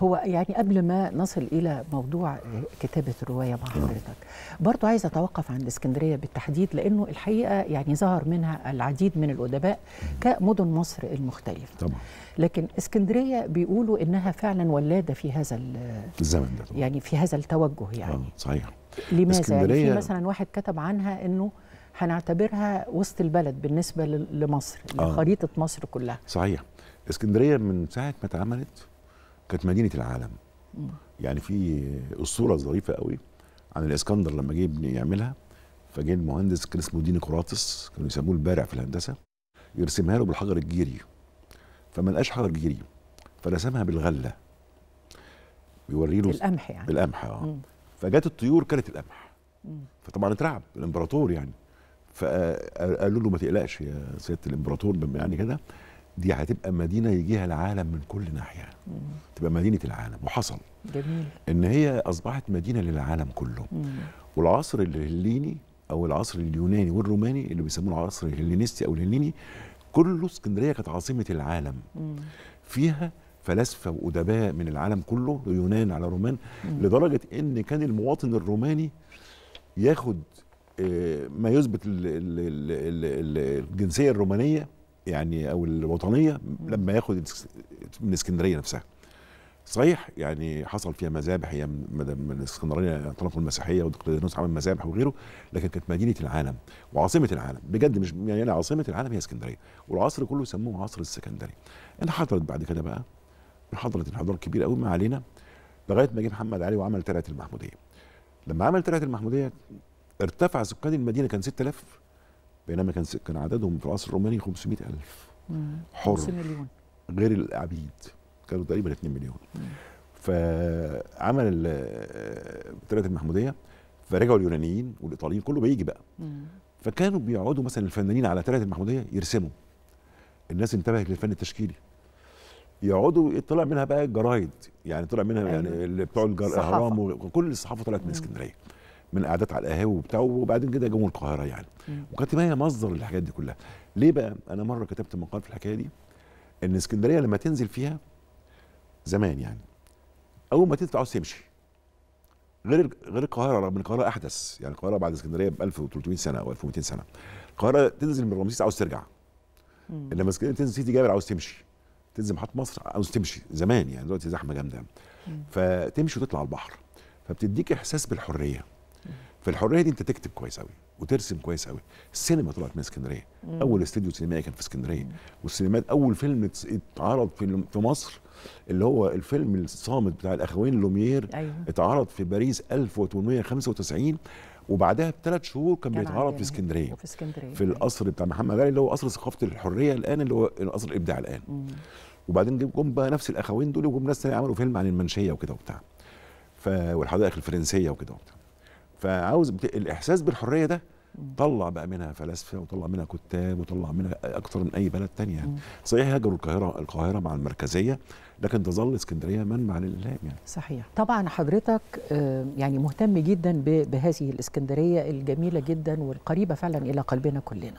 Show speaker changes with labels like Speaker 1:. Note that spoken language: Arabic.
Speaker 1: هو يعني قبل ما نصل الى موضوع كتابه الروايه مع حضرتك برضه عايزه اتوقف عند اسكندريه بالتحديد لانه الحقيقه يعني ظهر منها العديد من الادباء كمدن مصر المختلفه طبعا لكن اسكندريه بيقولوا انها فعلا ولاده في هذا الزمن ده طبعا. يعني في هذا التوجه يعني آه
Speaker 2: صحيح لماذا اسكندرية يعني في مثلا
Speaker 1: واحد كتب عنها انه هنعتبرها وسط البلد بالنسبه لمصر آه. لخريطه مصر كلها
Speaker 2: صحيح اسكندريه من ساعه ما اتعملت كانت مدينه العالم يعني في اسطوره ظريفه قوي عن الاسكندر لما جه يعملها فجه المهندس كان اسمه ديني قراطس كانوا يسموه البارع في الهندسه يرسمها له بالحجر الجيري فما لقاش حجر جيري فرسمها بالغله بيوري له القمح يعني القمح اه فجت الطيور كلت القمح فطبعا اترعب الامبراطور يعني فقالوا له ما تقلقش يا سياده الامبراطور يعني كده دي هتبقى مدينه يجيها العالم من كل ناحيه مم. تبقى مدينه العالم وحصل جميل ان هي اصبحت مدينه للعالم كله مم. والعصر الهليني او العصر اليوناني والروماني اللي بيسموه العصر الهلينيستي او الهليني كله اسكندريه كانت عاصمه العالم مم. فيها فلاسفه وادباء من العالم كله يونان على رومان مم. لدرجه ان كان المواطن الروماني ياخد آه، ما يثبت الجنسيه الرومانيه يعني او الوطنيه لما ياخد من اسكندريه نفسها صحيح يعني حصل فيها مذابح هي من اسكندريه طرف المسيحيه ودقلانوس عمل مذابح وغيره لكن كانت مدينه العالم وعاصمه العالم بجد مش يعني انا عاصمه العالم هي اسكندريه والعصر كله سموه عصر السكندري انحضرت بعد كده بقى انحضرت انحدار كبير قوي ما علينا لغايه ما جه محمد علي وعمل ترعه المحموديه لما عمل ترعه المحموديه ارتفع سكان المدينه كان 6000 بينما كان كان عددهم في العصر الروماني 500000 حر 5 مليون غير العبيد كانوا تقريبا 2 مليون فعمل بطريقه آه، المحموديه فرجعوا اليونانيين والايطاليين كله بيجي بقى فكانوا بيقعدوا مثلا الفنانين على تلات المحموديه يرسموا الناس انتبهت للفن التشكيلي يقعدوا طلع منها بقى الجرايد يعني طلع منها أيوة. يعني اللي بتوع الاهرام وكل الصحافه طلعت من اسكندريه من قعدات على القهاوي وبتاع وبعدين كده جم القاهره يعني وكانت هي مصدر للحاجات دي كلها ليه بقى انا مره كتبت مقال في الحكايه دي ان اسكندريه لما تنزل فيها زمان يعني اول ما تنزل عاوز تمشي غير غير القاهره رغم ان القاهره احدث يعني القاهره بعد اسكندريه ب 1300 سنه او 1200 سنه القاهره تنزل من رمسيس عاوز ترجع لما اسكندريه تنزل سيدي جابر عاوز تمشي تنزل محطه مصر عاوز تمشي زمان يعني دلوقتي زحمه جامده فتمشي وتطلع البحر فبتديك احساس بالحريه فالحريه دي انت تكتب كويس قوي وترسم كويس قوي السينما طلعت من اسكندريه اول استديو سينمائي كان في اسكندريه والسينمات اول فيلم اتعرض في في مصر اللي هو الفيلم الصامت بتاع الاخوين لومير أيوه. اتعرض في باريس 1895 وبعدها بثلاث شهور كان بيتعرض في اسكندريه في اسكندريه في القصر بتاع محمد غالي اللي هو قصر ثقافه الحريه الان اللي هو قصر الابداع الان مم. وبعدين جم بقى نفس الاخوين دول وجم ناس ثانيه عملوا فيلم عن المنشيه وكده وبتاع ف والحدائق الفرنسيه وكده وبتاع فعاوز بت... الاحساس بالحريه ده طلع بقى منها فلاسفه وطلع منها كتاب وطلع منها اكثر من اي بلد تانية يعني. صحيح هاجروا القاهره القاهره مع المركزيه لكن تظل اسكندريه منبع
Speaker 1: للالهام يعني صحيح طبعا حضرتك آه، يعني مهتم جدا بهذه الاسكندريه الجميله جدا والقريبه فعلا الى قلبنا كلنا